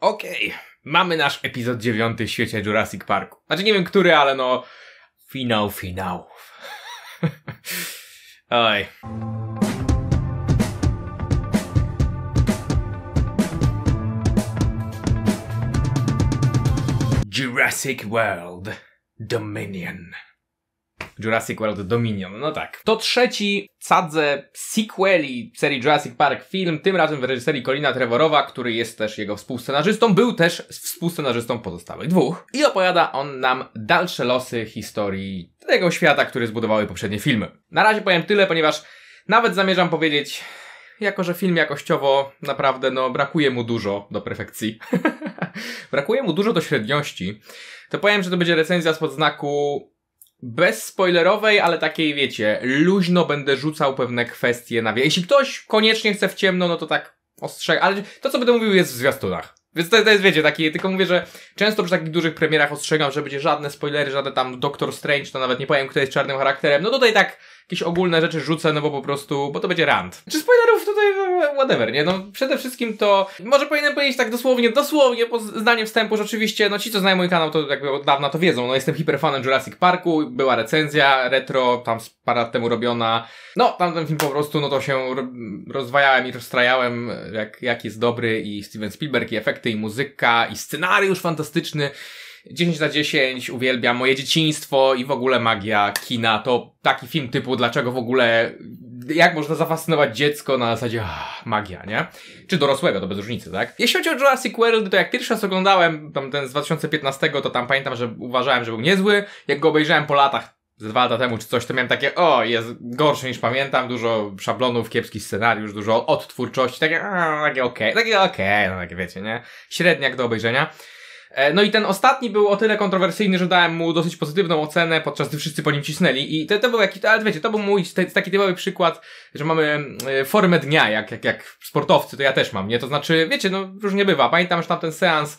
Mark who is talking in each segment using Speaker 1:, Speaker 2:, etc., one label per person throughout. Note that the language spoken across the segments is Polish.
Speaker 1: Okej, okay. mamy nasz epizod dziewiąty w świecie Jurassic Parku. Znaczy nie wiem który, ale no... Finał finałów. Oj. Jurassic World Dominion. Jurassic World Dominion. No tak. To trzeci sadze sequeli serii Jurassic Park film, tym razem w reżyserii Colina Trevorowa, który jest też jego współscenarzystą, był też współscenarzystą pozostałych dwóch. I opowiada on nam dalsze losy historii tego świata, który zbudowały poprzednie filmy. Na razie powiem tyle, ponieważ nawet zamierzam powiedzieć, jako że film jakościowo naprawdę, no, brakuje mu dużo do perfekcji. brakuje mu dużo do średniości. To powiem, że to będzie recenzja spod znaku bez spoilerowej, ale takiej wiecie, luźno będę rzucał pewne kwestie na wie. Jeśli ktoś koniecznie chce w ciemno, no to tak ostrzegam, ale to co będę mówił jest w zwiastunach. Więc to, to jest, wiecie, taki, tylko mówię, że często przy takich dużych premierach ostrzegam, że będzie żadne spoilery, żadne tam Doctor Strange, to nawet nie powiem, kto jest czarnym charakterem. No tutaj tak jakieś ogólne rzeczy rzucę, no bo po prostu, bo to będzie rant. Czy spoilerów tutaj, no, whatever, nie? No przede wszystkim to, może powinienem powiedzieć tak dosłownie, dosłownie, po zdaniem wstępu, że oczywiście, no ci, co znają mój kanał, to jakby od dawna to wiedzą, no jestem hiperfanem Jurassic Parku, była recenzja, retro, tam parę lat temu robiona, no tamten film po prostu, no to się rozwajałem i rozstrajałem, jak, jak jest dobry i Steven Spielberg i efekty i muzyka i scenariusz fantastyczny, 10 na 10, uwielbiam moje dzieciństwo i w ogóle magia kina. To taki film typu, dlaczego w ogóle, jak można zafascynować dziecko na zasadzie ach, magia, nie? Czy dorosłego, to bez różnicy, tak? Jeśli chodzi o Jurassic World, to jak pierwszy raz oglądałem tam ten z 2015, to tam pamiętam, że uważałem, że był niezły. Jak go obejrzałem po latach, ze dwa lata temu czy coś, to miałem takie, o, jest gorszy niż pamiętam, dużo szablonów, kiepski scenariusz, dużo odtwórczości, takie, a, takie okej, okay, takie okej, okay, no takie wiecie, nie? Średniak do obejrzenia. E, no i ten ostatni był o tyle kontrowersyjny, że dałem mu dosyć pozytywną ocenę, podczas gdy wszyscy po nim cisnęli. I to, to był jakiś, ale wiecie, to był mój taki typowy przykład, że mamy e, formę dnia, jak, jak, jak sportowcy, to ja też mam, nie? To znaczy, wiecie, no różnie bywa. Pamiętam, że tamten seans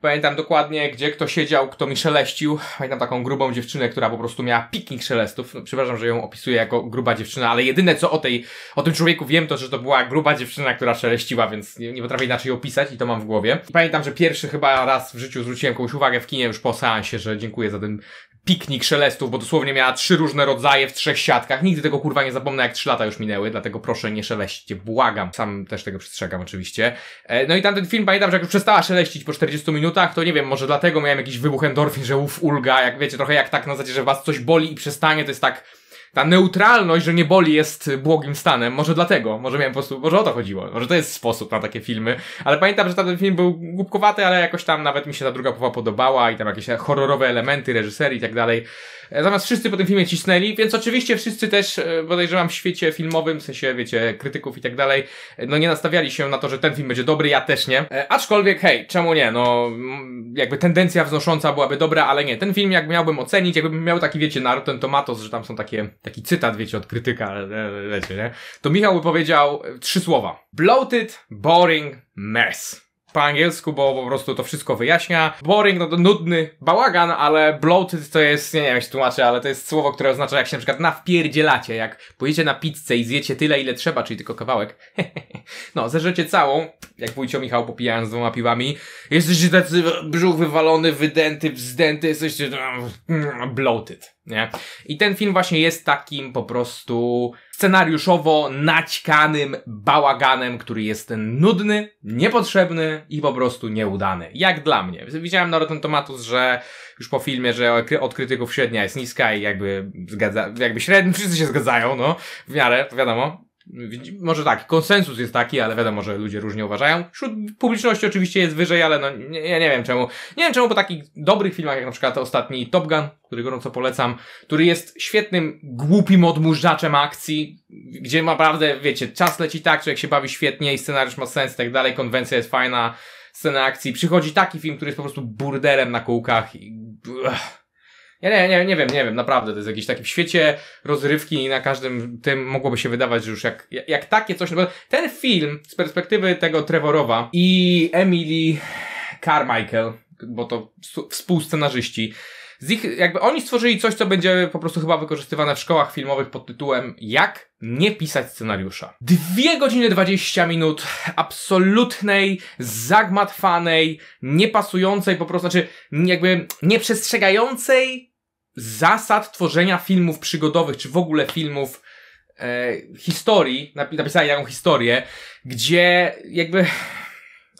Speaker 1: Pamiętam dokładnie, gdzie kto siedział, kto mi szeleścił. Pamiętam taką grubą dziewczynę, która po prostu miała piknik szelestów. No, przepraszam, że ją opisuję jako gruba dziewczyna, ale jedyne co o tej, o tym człowieku wiem, to że to była gruba dziewczyna, która szeleściła, więc nie, nie potrafię inaczej opisać i to mam w głowie. Pamiętam, że pierwszy chyba raz w życiu zwróciłem komuś uwagę w kinie już po seansie, że dziękuję za ten piknik szelestów, bo dosłownie miała trzy różne rodzaje w trzech siatkach. Nigdy tego kurwa nie zapomnę, jak trzy lata już minęły, dlatego proszę nie szeleście, błagam. Sam też tego przestrzegam oczywiście. E, no i tamten film pamiętam, że jak już przestała szeleścić po 40 minutach, to nie wiem, może dlatego miałem jakiś wybuch endorfin, że uff, ulga, jak wiecie, trochę jak tak na zasadzie, że was coś boli i przestanie, to jest tak ta neutralność, że nie boli jest błogim stanem. Może dlatego, może miałem po prostu, może o to chodziło. Może to jest sposób na takie filmy. Ale pamiętam, że ten film był głupkowaty, ale jakoś tam nawet mi się ta druga połowa podobała i tam jakieś horrorowe elementy, reżyserii i tak dalej. E, zamiast wszyscy po tym filmie cisnęli, więc oczywiście wszyscy też, podejrzewam, e, w świecie filmowym, w sensie, wiecie, krytyków i tak dalej, e, no nie nastawiali się na to, że ten film będzie dobry, ja też nie. aczkolwiek, hej, czemu nie? No, mm, jakby tendencja wznosząca byłaby dobra, ale nie. Ten film, jak miałbym ocenić, jakbym miał taki, wiecie, na ten tomatos, że tam są takie, taki cytat, wiecie, od krytyka, wiecie, nie? To Michał by powiedział trzy słowa. Bloated, boring, mess po angielsku, bo po prostu to wszystko wyjaśnia. Boring, no to nudny bałagan, ale bloated to jest, nie, nie wiem jak się tłumaczy, ale to jest słowo, które oznacza jak się na przykład nawpierdzielacie, jak pojedziecie na pizzę i zjecie tyle ile trzeba, czyli tylko kawałek. no, zerzecie całą, jak wujcio Michał popijając z dwoma piwami. Jesteście tacy brzuch wywalony, wydęty, wzdęty, jesteście mm, bloated, nie? I ten film właśnie jest takim po prostu scenariuszowo naćkanym bałaganem, który jest nudny, niepotrzebny i po prostu nieudany. Jak dla mnie. Widziałem na Rotten Tomatoes, że już po filmie, że od krytyków średnia jest niska i jakby zgadza, jakby średni, wszyscy się zgadzają, no, w miarę, wiadomo, może tak, konsensus jest taki, ale wiadomo, że ludzie różnie uważają. Wśród publiczności oczywiście jest wyżej, ale no nie, ja nie wiem czemu. Nie wiem czemu po takich dobrych filmach, jak na przykład ostatni Top Gun, który gorąco polecam, który jest świetnym, głupim odmurzaczem akcji, gdzie naprawdę, wiecie, czas leci tak, człowiek się bawi świetnie i scenariusz ma sens i tak dalej, konwencja jest fajna, scena akcji. Przychodzi taki film, który jest po prostu burderem na kółkach i... Ja nie, nie, nie wiem, nie wiem, naprawdę, to jest jakiś taki w świecie rozrywki i na każdym tym mogłoby się wydawać, że już jak, jak takie coś, ten film z perspektywy tego Trevorowa i Emily Carmichael, bo to współscenarzyści, z ich, jakby oni stworzyli coś, co będzie po prostu chyba wykorzystywane w szkołach filmowych pod tytułem Jak nie pisać scenariusza. Dwie godziny 20 minut absolutnej, zagmatwanej, niepasującej po prostu, znaczy jakby nieprzestrzegającej zasad tworzenia filmów przygodowych, czy w ogóle filmów e, historii, napisali jaką historię, gdzie jakby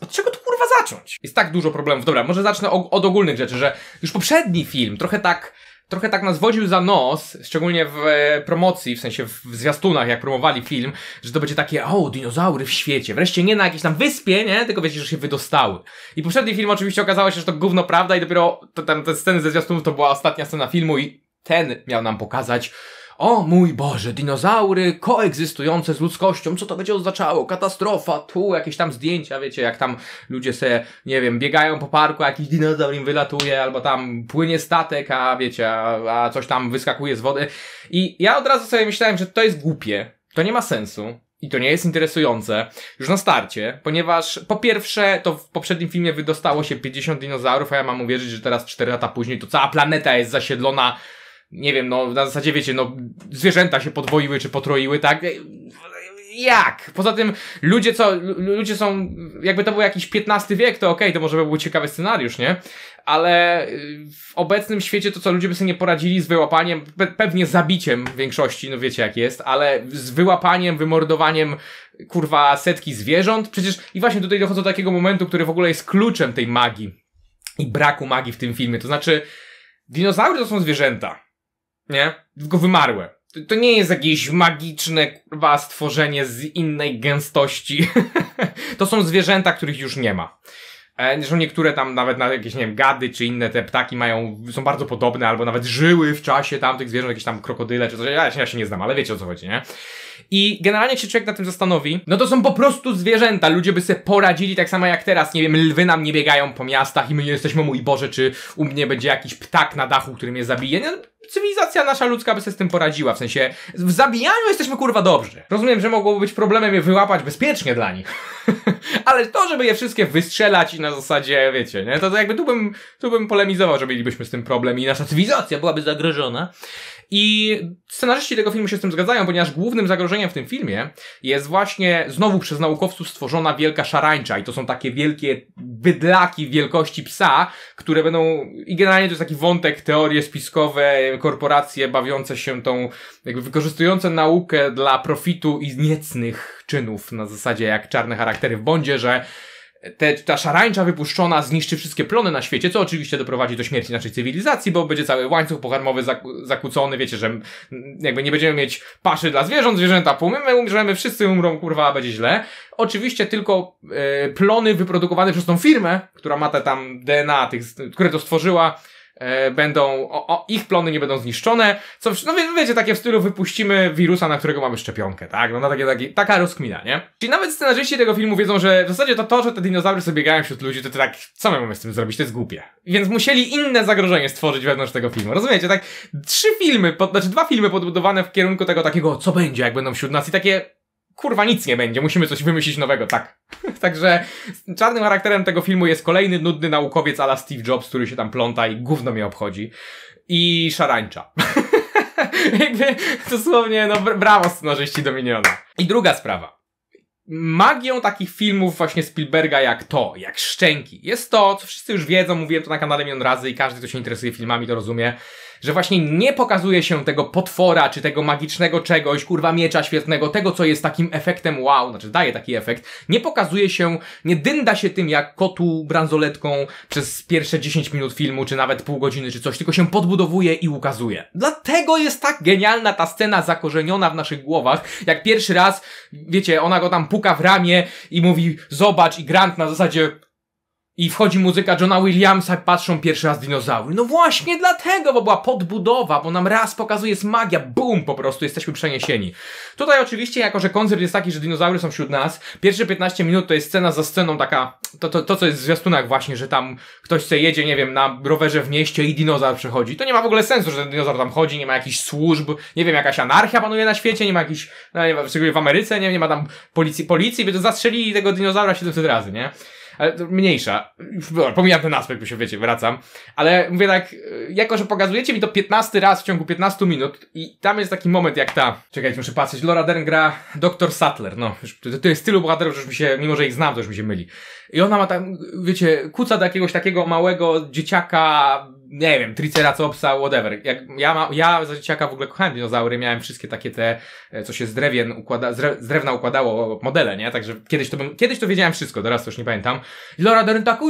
Speaker 1: od czego tu kurwa zacząć? Jest tak dużo problemów. Dobra, może zacznę od ogólnych rzeczy, że już poprzedni film trochę tak trochę tak nas wodził za nos, szczególnie w e, promocji, w sensie w, w zwiastunach, jak promowali film, że to będzie takie, o, dinozaury w świecie, wreszcie nie na jakiejś tam wyspie, nie, tylko wiecie, że się wydostały. I poprzedni film oczywiście okazało się, że to gówno prawda i dopiero te sceny ze zwiastunów to była ostatnia scena filmu i ten miał nam pokazać, o mój Boże, dinozaury koegzystujące z ludzkością, co to będzie oznaczało? Katastrofa, tu jakieś tam zdjęcia, wiecie, jak tam ludzie se, nie wiem, biegają po parku, a jakiś dinozaur im wylatuje, albo tam płynie statek, a wiecie, a, a coś tam wyskakuje z wody. I ja od razu sobie myślałem, że to jest głupie, to nie ma sensu. I to nie jest interesujące już na starcie, ponieważ po pierwsze, to w poprzednim filmie wydostało się 50 dinozaurów, a ja mam uwierzyć, że teraz 4 lata później to cała planeta jest zasiedlona nie wiem, no na zasadzie wiecie, no zwierzęta się podwoiły czy potroiły, tak? jak? Poza tym ludzie co, ludzie są, jakby to był jakiś XV wiek, to okej, okay, to może by był ciekawy scenariusz, nie? Ale y, w obecnym świecie to co ludzie by sobie nie poradzili z wyłapaniem, pe pewnie zabiciem w większości, no wiecie jak jest, ale z wyłapaniem, wymordowaniem kurwa setki zwierząt, przecież i właśnie tutaj dochodzę do takiego momentu, który w ogóle jest kluczem tej magii i braku magii w tym filmie, to znaczy dinozaury to są zwierzęta nie? Tylko wymarłe. To, to nie jest jakieś magiczne, kurwa, stworzenie z innej gęstości. to są zwierzęta, których już nie ma. E, zresztą niektóre tam nawet na jakieś, nie wiem, gady czy inne te ptaki mają, są bardzo podobne, albo nawet żyły w czasie tamtych zwierząt, jakieś tam krokodyle czy coś. Ja, ja się nie znam, ale wiecie o co chodzi, nie? I generalnie jak się człowiek na tym zastanowi, no to są po prostu zwierzęta. Ludzie by sobie poradzili tak samo jak teraz. Nie wiem, lwy nam nie biegają po miastach i my nie jesteśmy, mój Boże, czy u mnie będzie jakiś ptak na dachu, który mnie zabije. No, cywilizacja nasza ludzka by się z tym poradziła. W sensie, w zabijaniu jesteśmy kurwa dobrzy. Rozumiem, że mogłoby być problemem je wyłapać bezpiecznie dla nich. Ale to, żeby je wszystkie wystrzelać i na zasadzie, wiecie, nie? To, to jakby tu bym, tu bym polemizował, że mielibyśmy z tym problem i nasza cywilizacja byłaby zagrożona. I scenarzyści tego filmu się z tym zgadzają, ponieważ głównym zagrożeniem w tym filmie jest właśnie znowu przez naukowców stworzona wielka szarańcza i to są takie wielkie bydlaki wielkości psa, które będą i generalnie to jest taki wątek, teorie spiskowe, korporacje bawiące się tą, jakby wykorzystujące naukę dla profitu i niecnych czynów na zasadzie jak czarne charaktery w Bondzie, że te, ta szarańcza wypuszczona zniszczy wszystkie plony na świecie, co oczywiście doprowadzi do śmierci naszej cywilizacji, bo będzie cały łańcuch pokarmowy zakłócony, wiecie, że jakby nie będziemy mieć paszy dla zwierząt, zwierzęta płomiemy, umrzemy, wszyscy umrą, kurwa, będzie źle. Oczywiście tylko e, plony wyprodukowane przez tą firmę, która ma te tam DNA, tych, które to stworzyła, E, będą, o, o, ich plony nie będą zniszczone, co, no wie, wiecie, takie w stylu wypuścimy wirusa, na którego mamy szczepionkę, tak? No na takie, takie taka rozkmina, nie? Czyli nawet scenarzyści tego filmu wiedzą, że w zasadzie to to, że te dinozaury sobie biegają wśród ludzi, to, to tak, co my mamy z tym zrobić, to jest głupie. Więc musieli inne zagrożenie stworzyć wewnątrz tego filmu, rozumiecie? Tak, trzy filmy, pod, znaczy dwa filmy podbudowane w kierunku tego takiego, co będzie, jak będą wśród nas i takie, kurwa nic nie będzie, musimy coś wymyślić nowego, tak. Także czarnym charakterem tego filmu jest kolejny nudny naukowiec ala Steve Jobs, który się tam pląta i gówno mnie obchodzi. I szarańcza. Jakby dosłownie, no brawo scenarzyści Dominiona. I druga sprawa. Magią takich filmów właśnie Spielberga jak to, jak Szczęki, jest to, co wszyscy już wiedzą, mówiłem to na kanale milion razy i każdy, kto się interesuje filmami, to rozumie, że właśnie nie pokazuje się tego potwora, czy tego magicznego czegoś, kurwa miecza świetnego, tego co jest takim efektem wow, znaczy daje taki efekt, nie pokazuje się, nie dynda się tym jak kotu bransoletką przez pierwsze 10 minut filmu, czy nawet pół godziny, czy coś, tylko się podbudowuje i ukazuje. Dlatego jest tak genialna ta scena zakorzeniona w naszych głowach, jak pierwszy raz, wiecie, ona go tam puka w ramię i mówi zobacz i Grant na zasadzie i wchodzi muzyka Johna Williamsa, patrzą pierwszy raz dinozaury. No właśnie dlatego, bo była podbudowa, bo nam raz pokazuje jest magia, bum, po prostu jesteśmy przeniesieni. Tutaj oczywiście, jako że koncert jest taki, że dinozaury są wśród nas, pierwsze 15 minut to jest scena za sceną taka, to, to, to co jest w zwiastunach właśnie, że tam ktoś se jedzie, nie wiem, na rowerze w mieście i dinozaur przechodzi. To nie ma w ogóle sensu, że ten dinozaur tam chodzi, nie ma jakichś służb, nie wiem, jakaś anarchia panuje na świecie, nie ma jakichś, no, nie ma, w Ameryce, nie, nie ma tam policji, policji, by to zastrzelili tego dinozaura 700 razy, nie? ale mniejsza. Pomijam ten aspekt, bo się wiecie, wracam. Ale mówię tak, y, jako że pokazujecie mi to 15 raz w ciągu 15 minut i tam jest taki moment jak ta, czekajcie, muszę patrzeć, Laura Dern gra Dr. Sattler, no, to, to jest tylu bohaterów, że już mi się, mimo że ich znam, to już mi się myli. I ona ma tam, wiecie, kuca do jakiegoś takiego małego dzieciaka, nie wiem, Triceratopsa, whatever. Jak, ja, ma, ja za dzieciaka w ogóle kochałem dinozaury, miałem wszystkie takie te, e, co się z drewien układa, z drewna układało modele, nie? Także kiedyś to, bym, kiedyś to wiedziałem wszystko, teraz to już nie pamiętam. I Laura Dern tak,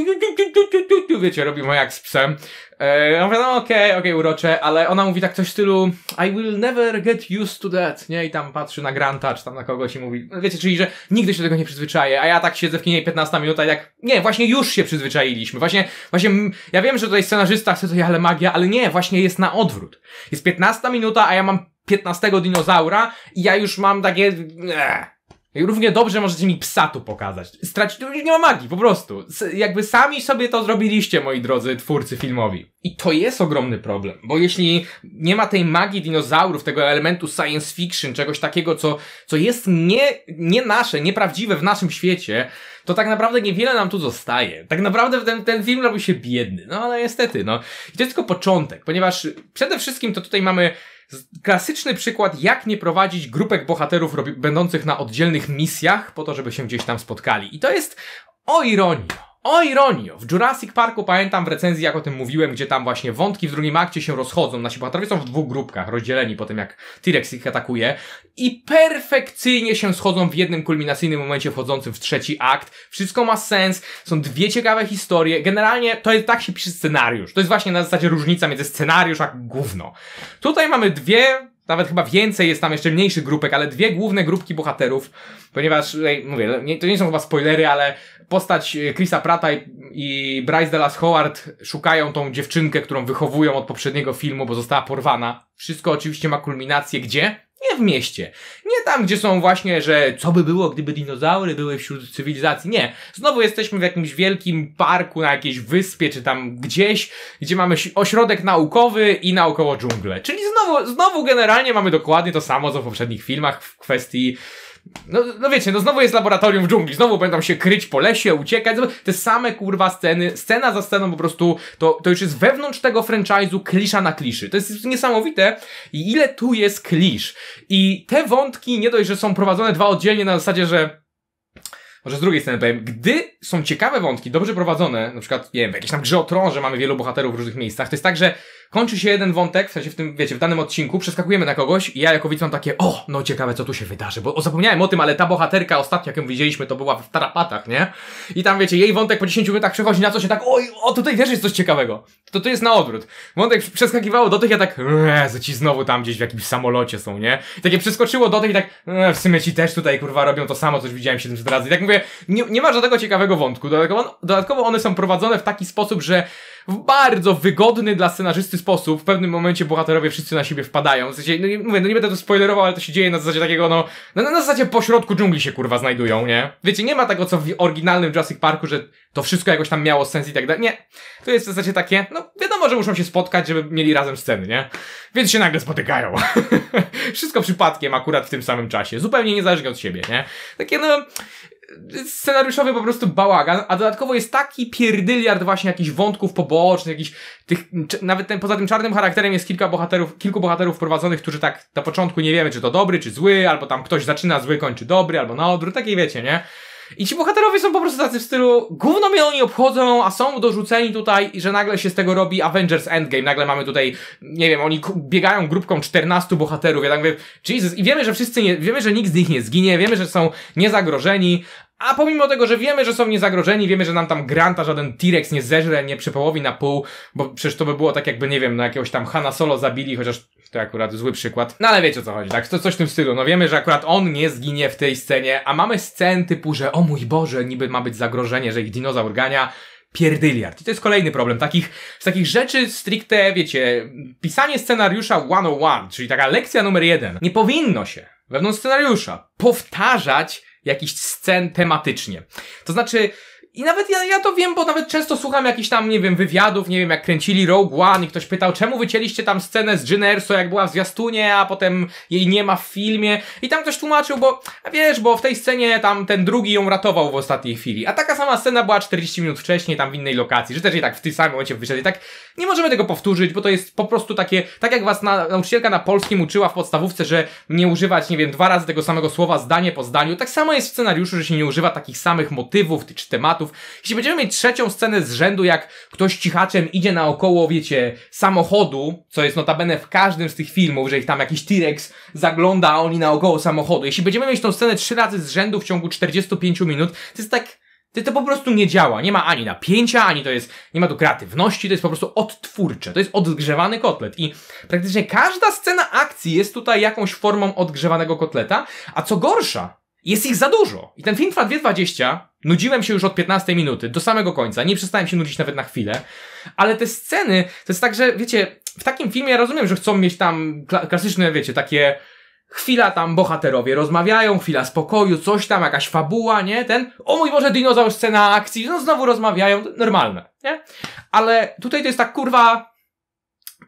Speaker 1: wiecie, robi moja jak z psem. Eee, ja mówię, no okej, okay, okej, okay, urocze, ale ona mówi tak coś w stylu I will never get used to that, nie? I tam patrzy na Granta, czy tam na kogoś i mówi, no wiecie, czyli, że nigdy się do tego nie przyzwyczaję, a ja tak siedzę w kinie 15 minut, a jak, nie, właśnie już się przyzwyczailiśmy, właśnie, właśnie, ja wiem, że tutaj scenarzysta chce tutaj ale magia, ale nie, właśnie jest na odwrót. Jest 15 minuta, a ja mam 15 dinozaura i ja już mam takie... Eee. Równie dobrze możecie mi psa tu pokazać. Stracić, nie ma magii, po prostu. S jakby sami sobie to zrobiliście, moi drodzy twórcy filmowi. I to jest ogromny problem, bo jeśli nie ma tej magii dinozaurów, tego elementu science fiction, czegoś takiego, co, co jest nie, nie nasze, nieprawdziwe w naszym świecie, to tak naprawdę niewiele nam tu zostaje. Tak naprawdę ten, ten film robi się biedny. No ale niestety, no. I to jest tylko początek, ponieważ przede wszystkim to tutaj mamy Klasyczny przykład, jak nie prowadzić grupek bohaterów będących na oddzielnych misjach po to, żeby się gdzieś tam spotkali. I to jest o ironio o ironio, w Jurassic Parku pamiętam w recenzji, jak o tym mówiłem, gdzie tam właśnie wątki w drugim akcie się rozchodzą. Nasi bohaterowie są w dwóch grupkach, rozdzieleni po tym, jak T-Rex ich atakuje i perfekcyjnie się schodzą w jednym kulminacyjnym momencie wchodzącym w trzeci akt. Wszystko ma sens, są dwie ciekawe historie. Generalnie to jest tak się pisze scenariusz. To jest właśnie na zasadzie różnica między scenariusz a gówno. Tutaj mamy dwie nawet chyba więcej jest tam jeszcze mniejszych grupek, ale dwie główne grupki bohaterów, ponieważ, mówię, no nie, to nie są chyba spoilery, ale postać e, Chrisa Prata i, i Bryce Dallas Howard szukają tą dziewczynkę, którą wychowują od poprzedniego filmu, bo została porwana. Wszystko oczywiście ma kulminację gdzie? Nie w mieście. Nie tam, gdzie są właśnie, że co by było, gdyby dinozaury były wśród cywilizacji. Nie. Znowu jesteśmy w jakimś wielkim parku, na jakiejś wyspie, czy tam gdzieś, gdzie mamy ośrodek naukowy i naokoło dżunglę. Czyli znowu, znowu generalnie mamy dokładnie to samo, co w poprzednich filmach w kwestii no, no wiecie, no znowu jest laboratorium w dżungli, znowu będą się kryć po lesie, uciekać, te same kurwa sceny, scena za sceną po prostu, to, to już jest wewnątrz tego franchise'u klisza na kliszy. To jest niesamowite, i ile tu jest klisz. I te wątki, nie dość, że są prowadzone dwa oddzielnie na zasadzie, że może z drugiej strony powiem, gdy są ciekawe wątki, dobrze prowadzone, na przykład, nie wiem, w jakiejś tam grze o tron, że mamy wielu bohaterów w różnych miejscach, to jest tak, że kończy się jeden wątek, w sensie w tym, wiecie, w danym odcinku, przeskakujemy na kogoś i ja jako widz mam takie, o, no ciekawe, co tu się wydarzy, bo o, zapomniałem o tym, ale ta bohaterka ostatnio, ją widzieliśmy, to była w tarapatach, nie? I tam, wiecie, jej wątek po 10 minutach przechodzi na coś i tak, oj, o, tutaj też jest coś ciekawego. To to jest na odwrót. Wątek przeskakiwało do tych, ja tak, eee, ci znowu tam gdzieś w jakimś samolocie są, nie? I takie przeskoczyło do tych i tak, e, w sumie ci też tutaj, kurwa, robią to samo, coś widziałem 700 razy. I tak mówię, nie, nie ma żadnego ciekawego wątku. Dodatkowo, dodatkowo one są prowadzone w taki sposób, że w bardzo wygodny dla scenarzysty sposób w pewnym momencie bohaterowie wszyscy na siebie wpadają. W sensie, no nie, mówię, no nie będę to spoilerował, ale to się dzieje na zasadzie takiego, no, no, no na zasadzie pośrodku dżungli się kurwa znajdują, nie? Wiecie, nie ma tego co w oryginalnym Jurassic Parku, że to wszystko jakoś tam miało sens i tak dalej. Nie. To jest w zasadzie takie, no wiadomo, że muszą się spotkać, żeby mieli razem sceny, nie? Więc się nagle spotykają. wszystko przypadkiem akurat w tym samym czasie. Zupełnie niezależnie od siebie, nie? Takie no scenariuszowy po prostu bałagan, a dodatkowo jest taki pierdyliard właśnie jakichś wątków pobocznych, jakichś tych, nawet ten, poza tym czarnym charakterem jest kilka bohaterów, kilku bohaterów prowadzonych, którzy tak na początku nie wiemy, czy to dobry, czy zły, albo tam ktoś zaczyna zły, kończy dobry, albo na odwrót, takiej wiecie, nie? I ci bohaterowie są po prostu tacy w stylu gówno mnie oni obchodzą, a są dorzuceni tutaj i że nagle się z tego robi Avengers Endgame. Nagle mamy tutaj, nie wiem, oni biegają grupką 14 bohaterów. Ja tak mówię, Jesus. I wiemy, że wszyscy nie, wiemy, że nikt z nich nie zginie, wiemy, że są niezagrożeni, a pomimo tego, że wiemy, że są niezagrożeni, wiemy, że nam tam Granta żaden T-Rex nie zeżre, nie przepołowi na pół, bo przecież to by było tak jakby, nie wiem, na jakiegoś tam Hana Solo zabili, chociaż to akurat zły przykład. No ale wiecie o co chodzi, tak? To coś w tym stylu. No wiemy, że akurat on nie zginie w tej scenie, a mamy scen typu, że o mój Boże, niby ma być zagrożenie, że ich dinozaur gania pierdyliard. I to jest kolejny problem. Takich, z takich rzeczy stricte, wiecie, pisanie scenariusza 101, czyli taka lekcja numer jeden, nie powinno się wewnątrz scenariusza powtarzać jakichś scen tematycznie. To znaczy, i nawet ja, ja to wiem, bo nawet często słucham jakichś tam, nie wiem, wywiadów, nie wiem, jak kręcili Rogue One i ktoś pytał, czemu wycięliście tam scenę z Jyn jak była w zwiastunie, a potem jej nie ma w filmie. I tam ktoś tłumaczył, bo wiesz, bo w tej scenie tam ten drugi ją ratował w ostatniej chwili. A taka sama scena była 40 minut wcześniej, tam w innej lokacji, że też i tak w tym samym momencie wyszedł. I tak nie możemy tego powtórzyć, bo to jest po prostu takie, tak jak was na, nauczycielka na polskim uczyła w podstawówce, że nie używać, nie wiem, dwa razy tego samego słowa zdanie po zdaniu. Tak samo jest w scenariuszu, że się nie używa takich samych motywów czy tematów tematów. Jeśli będziemy mieć trzecią scenę z rzędu, jak ktoś cichaczem idzie naokoło, wiecie, samochodu, co jest notabene w każdym z tych filmów, że ich tam jakiś T-Rex zagląda, a oni naokoło samochodu. Jeśli będziemy mieć tą scenę trzy razy z rzędu w ciągu 45 minut, to jest tak... To, to po prostu nie działa. Nie ma ani napięcia, ani to jest, nie ma tu kreatywności, to jest po prostu odtwórcze. To jest odgrzewany kotlet. I praktycznie każda scena akcji jest tutaj jakąś formą odgrzewanego kotleta, a co gorsza, jest ich za dużo. I ten film trwa 2.20. Nudziłem się już od 15 minuty do samego końca. Nie przestałem się nudzić nawet na chwilę. Ale te sceny, to jest tak, że wiecie, w takim filmie ja rozumiem, że chcą mieć tam klasyczne, wiecie, takie chwila tam bohaterowie rozmawiają, chwila spokoju, coś tam, jakaś fabuła, nie? Ten, o mój Boże, dinozaur, scena akcji, no znowu rozmawiają, normalne, nie? Ale tutaj to jest tak, kurwa,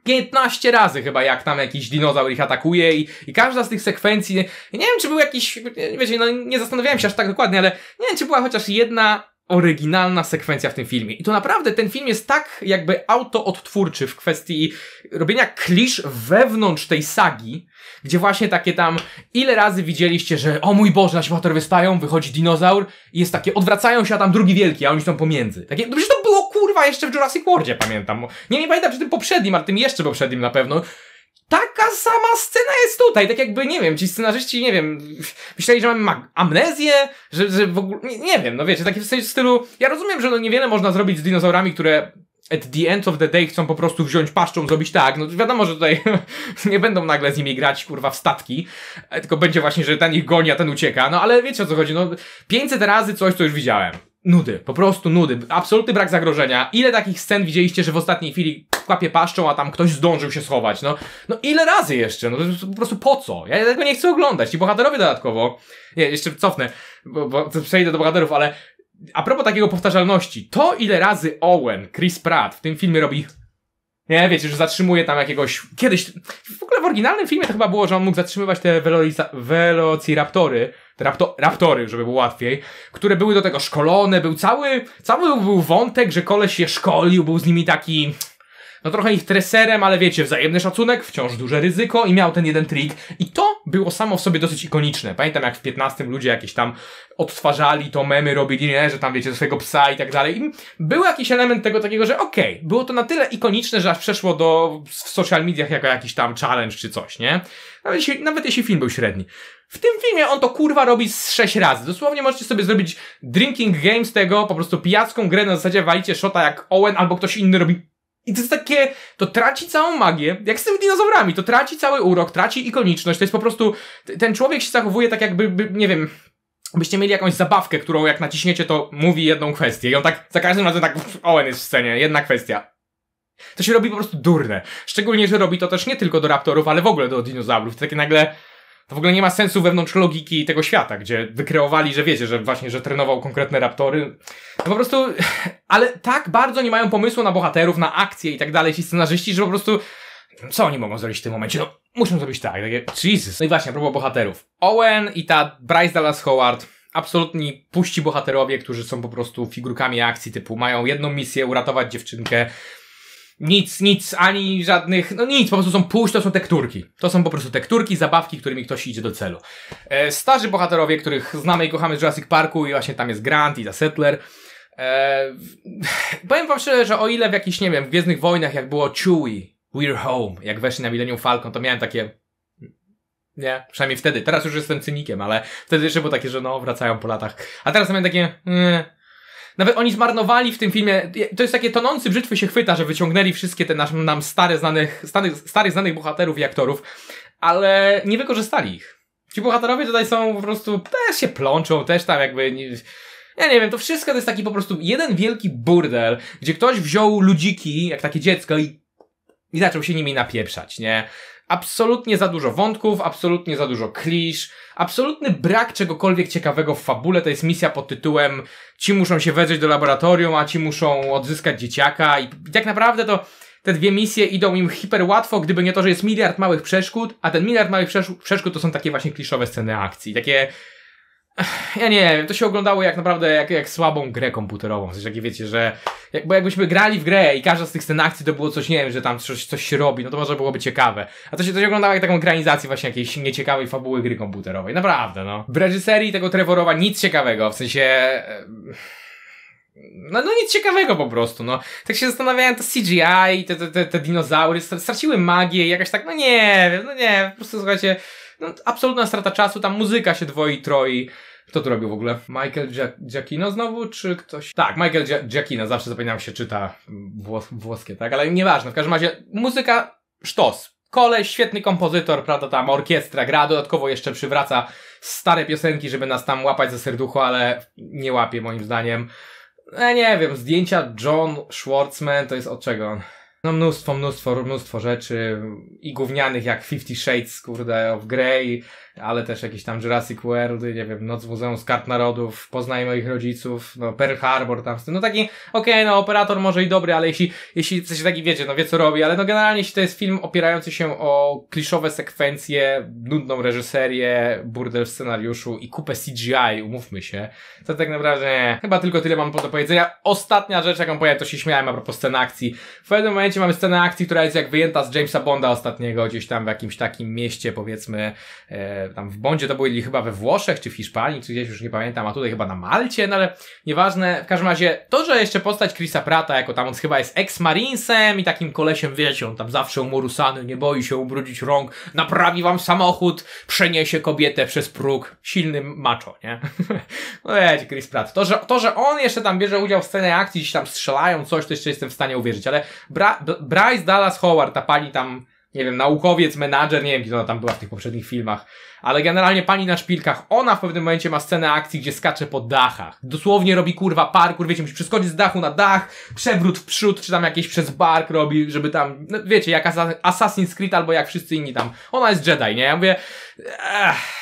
Speaker 1: 15 razy chyba, jak tam jakiś dinozaur ich atakuje i, i każda z tych sekwencji, nie wiem, czy był jakiś, wiecie, no nie zastanawiałem się aż tak dokładnie, ale nie wiem, czy była chociaż jedna oryginalna sekwencja w tym filmie. I to naprawdę ten film jest tak jakby auto w kwestii robienia klisz wewnątrz tej sagi, gdzie właśnie takie tam, ile razy widzieliście, że o mój Boże, nasi bohaterowie stają, wychodzi dinozaur i jest takie, odwracają się, a tam drugi wielki, a oni są pomiędzy. Takie, no przecież to było kurwa jeszcze w Jurassic Worldzie, pamiętam. Nie, nie pamiętam przy tym poprzednim, ale tym jeszcze poprzednim na pewno, sama scena jest tutaj, tak jakby, nie wiem, ci scenarzyści, nie wiem, myśleli, że mamy amnezję, że, że w ogóle, nie, nie wiem, no wiecie, takie w sensie stylu, ja rozumiem, że no niewiele można zrobić z dinozaurami, które at the end of the day chcą po prostu wziąć paszczą, zrobić tak. No wiadomo, że tutaj nie będą nagle z nimi grać, kurwa, w statki, e, tylko będzie właśnie, że ten ich goni, a ten ucieka. No ale wiecie o co chodzi, no 500 razy coś, co już widziałem nudy, po prostu nudy, absolutny brak zagrożenia. Ile takich scen widzieliście, że w ostatniej chwili kłapie paszczą, a tam ktoś zdążył się schować, no. No ile razy jeszcze, no po prostu po co? Ja tego nie chcę oglądać, ci bohaterowie dodatkowo, nie, jeszcze cofnę, bo, bo przejdę do bohaterów, ale a propos takiego powtarzalności, to ile razy Owen, Chris Pratt w tym filmie robi nie, wiecie, że zatrzymuje tam jakiegoś. Kiedyś w oryginalnym filmie to chyba było, że on mógł zatrzymywać te velociraptory, velociraptory, te rapto, raptory, żeby było łatwiej, które były do tego szkolone, był cały, cały był wątek, że koleś się szkolił, był z nimi taki no trochę ich treserem, ale wiecie, wzajemny szacunek, wciąż duże ryzyko i miał ten jeden trik. I to było samo w sobie dosyć ikoniczne. Pamiętam jak w 15 ludzie jakieś tam odtwarzali to, memy robili, nie, że tam wiecie, swojego psa i tak dalej. I był jakiś element tego takiego, że okej, okay, było to na tyle ikoniczne, że aż przeszło do w social mediach jako jakiś tam challenge czy coś, nie? Nawet jeśli, nawet jeśli film był średni. W tym filmie on to kurwa robi z 6 razy. Dosłownie możecie sobie zrobić drinking game z tego, po prostu pijacką grę na zasadzie walicie szota jak Owen albo ktoś inny robi i to jest takie, to traci całą magię, jak z tymi dinozaurami, to traci cały urok, traci ikoniczność, to jest po prostu, ten człowiek się zachowuje tak jakby, by, nie wiem, byście mieli jakąś zabawkę, którą jak naciśniecie, to mówi jedną kwestię i on tak, za każdym razem tak, Owen jest w scenie, jedna kwestia. To się robi po prostu durne. Szczególnie, że robi to też nie tylko do raptorów, ale w ogóle do dinozaurów. Takie nagle, to w ogóle nie ma sensu wewnątrz logiki tego świata, gdzie wykreowali, że wiecie, że właśnie, że trenował konkretne raptory. No po prostu, ale tak bardzo nie mają pomysłu na bohaterów, na akcje i tak dalej ci scenarzyści, że po prostu co oni mogą zrobić w tym momencie? No, muszą zrobić tak, takie Jesus. No i właśnie, a propos bohaterów. Owen i ta Bryce Dallas Howard, absolutni puści bohaterowie, którzy są po prostu figurkami akcji typu mają jedną misję, uratować dziewczynkę, nic, nic, ani żadnych, no nic, po prostu są pójść, to są tekturki. To są po prostu tekturki, zabawki, którymi ktoś idzie do celu. E, starzy bohaterowie, których znamy i kochamy z Jurassic Parku i właśnie tam jest Grant i The Settler. E, powiem wam szczerze, że o ile w jakichś, nie wiem, w Gwiezdnych Wojnach, jak było Chewie, We're Home, jak weszli na Millennium Falcon, to miałem takie... Nie, przynajmniej wtedy. Teraz już jestem cynikiem, ale wtedy jeszcze było takie, że no, wracają po latach. A teraz miałem takie... Nie, nawet oni zmarnowali w tym filmie, to jest takie tonący brzytwy się chwyta, że wyciągnęli wszystkie te nasz, nam stare znanych, starych, starych znanych bohaterów i aktorów, ale nie wykorzystali ich. Ci bohaterowie tutaj są po prostu, też się plączą, też tam jakby... Nie, ja nie wiem, to wszystko to jest taki po prostu jeden wielki burdel, gdzie ktoś wziął ludziki, jak takie dziecko i i zaczął się nimi napieprzać, nie? absolutnie za dużo wątków, absolutnie za dużo klisz, absolutny brak czegokolwiek ciekawego w fabule. To jest misja pod tytułem ci muszą się wedrzeć do laboratorium, a ci muszą odzyskać dzieciaka i tak naprawdę to te dwie misje idą im hiper łatwo, gdyby nie to, że jest miliard małych przeszkód, a ten miliard małych przeszkód to są takie właśnie kliszowe sceny akcji, takie ja nie wiem, to się oglądało jak naprawdę jak, jak słabą grę komputerową. W sensie, jak wiecie, że jak, bo jakbyśmy grali w grę i każda z tych scen akcji to było coś, nie wiem, że tam coś, coś się robi, no to może byłoby ciekawe. A to się, to oglądało jak taką granizację właśnie jakiejś nieciekawej fabuły gry komputerowej. Naprawdę, no. W reżyserii tego Trevorowa nic ciekawego, w sensie... No, no nic ciekawego po prostu, no. Tak się zastanawiałem, to CGI, te, te, te, te dinozaury straciły magię jakaś tak, no nie wiem, no nie, po prostu słuchajcie, no, absolutna strata czasu, tam muzyka się dwoi, troi. Kto to robił w ogóle? Michael Giacchino znowu, czy ktoś? Tak, Michael Giacchino, zawsze zapominam się czyta włos włoskie, tak? Ale nieważne, w każdym razie muzyka sztos. Koleś, świetny kompozytor, prawda, tam orkiestra gra, dodatkowo jeszcze przywraca stare piosenki, żeby nas tam łapać ze serducho, ale nie łapie moim zdaniem. No nie wiem, zdjęcia John Schwartzman to jest od czego? No mnóstwo, mnóstwo, mnóstwo rzeczy i gównianych jak Fifty Shades, kurde, of Grey, ale też jakieś tam Jurassic World, nie wiem, Noc w Muzeum Kart Narodów, Poznaj moich rodziców, no Pearl Harbor tam no taki, okej, okay, no operator może i dobry, ale jeśli, jeśli coś taki wiecie, no wie co robi, ale no generalnie jeśli to jest film opierający się o kliszowe sekwencje, nudną reżyserię, burdel w scenariuszu i kupę CGI, umówmy się, to tak naprawdę nie, chyba tylko tyle mam do powiedzenia. Ostatnia rzecz, jaką powiem, to się śmiałem a propos sceny akcji. W pewnym momencie mamy scenę akcji, która jest jak wyjęta z Jamesa Bonda ostatniego, gdzieś tam w jakimś takim mieście, powiedzmy, e, tam w Bondzie to byli chyba we Włoszech czy w Hiszpanii, czy gdzieś już nie pamiętam, a tutaj chyba na Malcie, no ale nieważne. W każdym razie to, że jeszcze postać Chrisa Prata, jako tam on chyba jest ex-marinesem i takim kolesiem, wiecie, on tam zawsze umorusany, nie boi się ubrudzić rąk, naprawi wam samochód, przeniesie kobietę przez próg, silny macho, nie? no wiecie, Chris Pratt. To że, to, że on jeszcze tam bierze udział w scenie akcji, gdzieś tam strzelają coś, to jeszcze jestem w stanie uwierzyć, ale Bra Bryce Dallas Howard, ta pani tam nie wiem, naukowiec, menadżer, nie wiem, gdzie ona tam była w tych poprzednich filmach, ale generalnie pani na szpilkach, ona w pewnym momencie ma scenę akcji, gdzie skacze po dachach. Dosłownie robi kurwa parkour, wiecie, musi przeskoczyć z dachu na dach, przewrót w przód, czy tam jakieś przez bark robi, żeby tam, no, wiecie, jak Assassin's Creed albo jak wszyscy inni tam. Ona jest Jedi, nie? Ja mówię, ech.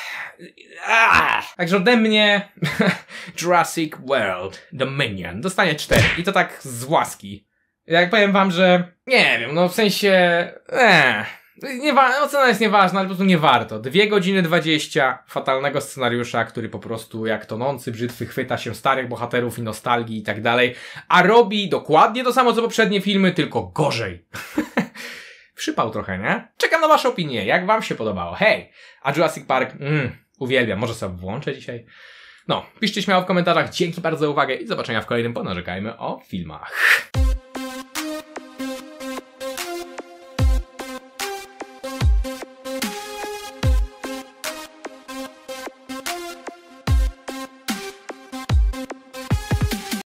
Speaker 1: Aaaa! Także ode mnie Jurassic World Dominion dostanie 4 i to tak z łaski. Jak powiem wam, że nie wiem, no w sensie. Eee, nie wa- ocena jest nieważna, ale po prostu nie warto. Dwie godziny 20 fatalnego scenariusza, który po prostu jak tonący brzytwy chwyta się starych bohaterów i nostalgii i tak dalej, a robi dokładnie to samo co poprzednie filmy, tylko gorzej. Przypał trochę, nie? Czekam na wasze opinie, jak wam się podobało. Hej! A Jurassic Park, mm, uwielbiam, może sobie włączę dzisiaj. No, piszcie śmiało w komentarzach, dzięki bardzo za uwagę i do zobaczenia w kolejnym Ponarzekajmy o filmach.